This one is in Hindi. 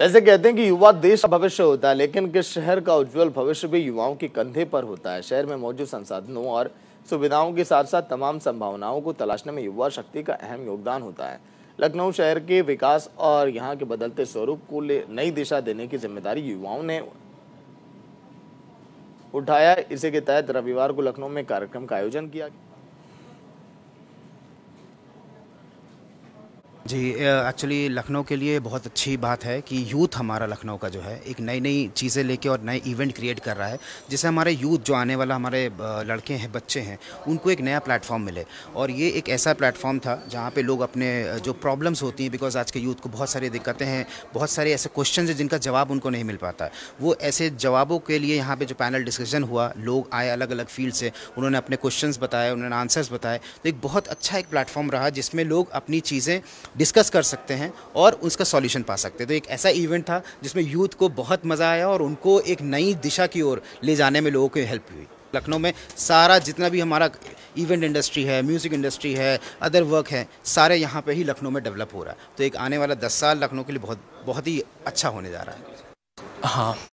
वैसे कहते हैं कि युवा देश का भविष्य होता है लेकिन किस शहर का उज्जवल भविष्य भी युवाओं के कंधे पर होता है शहर में मौजूद संसाधनों और सुविधाओं के साथ साथ तमाम संभावनाओं को तलाशने में युवा शक्ति का अहम योगदान होता है लखनऊ शहर के विकास और यहाँ के बदलते स्वरूप को नई दिशा देने की जिम्मेदारी युवाओं ने उठाया इसी के तहत रविवार को लखनऊ में कार्यक्रम का आयोजन किया गया जी एक्चुअली लखनऊ के लिए बहुत अच्छी बात है कि यूथ हमारा लखनऊ का जो है एक नई नई चीज़ें लेके और नए इवेंट क्रिएट कर रहा है जिससे हमारे यूथ जो आने वाला हमारे लड़के हैं बच्चे हैं उनको एक नया प्लेटफॉर्म मिले और ये एक ऐसा प्लेटफॉर्म था जहाँ पे लोग अपने जो प्रॉब्लम्स होती हैं बिकॉज आज के यूथ को बहुत सारी दिक्कतें हैं बहुत सारे ऐसे क्वेश्चन हैं जिनका जवाब उनको नहीं मिल पाता है वो ऐसे जवाबों के लिए यहाँ पर जो पैनल डिस्कशन हुआ लोग आए अलग अलग फील्ड से उन्होंने अपने क्वेश्चन बताए उन्होंने आंसर्स बताए तो एक बहुत अच्छा एक प्लेटफॉर्म रहा जिसमें लोग अपनी चीज़ें डिस्कस कर सकते हैं और उसका सॉल्यूशन पा सकते हैं तो एक ऐसा इवेंट था जिसमें यूथ को बहुत मज़ा आया और उनको एक नई दिशा की ओर ले जाने में लोगों की हेल्प हुई लखनऊ में सारा जितना भी हमारा इवेंट इंडस्ट्री है म्यूज़िक इंडस्ट्री है अदर वर्क है सारे यहाँ पे ही लखनऊ में डेवलप हो रहा है तो एक आने वाला दस साल लखनऊ के लिए बहुत बहुत ही अच्छा होने जा रहा है हाँ